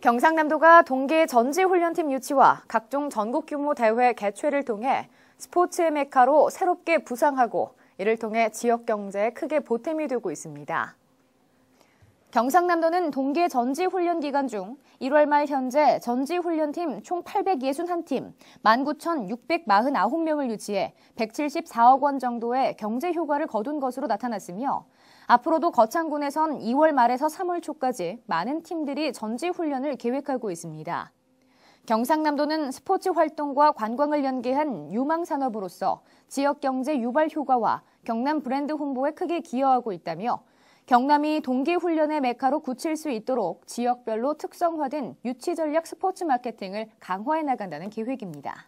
경상남도가 동계 전지훈련팀 유치와 각종 전국 규모 대회 개최를 통해 스포츠의 메카로 새롭게 부상하고 이를 통해 지역 경제에 크게 보탬이 되고 있습니다. 경상남도는 동계 전지훈련 기간 중 1월 말 현재 전지훈련팀 총 861팀, 19,649명을 유치해 174억 원 정도의 경제 효과를 거둔 것으로 나타났으며 앞으로도 거창군에선 2월 말에서 3월 초까지 많은 팀들이 전지훈련을 계획하고 있습니다. 경상남도는 스포츠 활동과 관광을 연계한 유망 산업으로서 지역 경제 유발 효과와 경남 브랜드 홍보에 크게 기여하고 있다며 경남이 동계훈련의 메카로 굳힐 수 있도록 지역별로 특성화된 유치전략 스포츠 마케팅을 강화해 나간다는 계획입니다.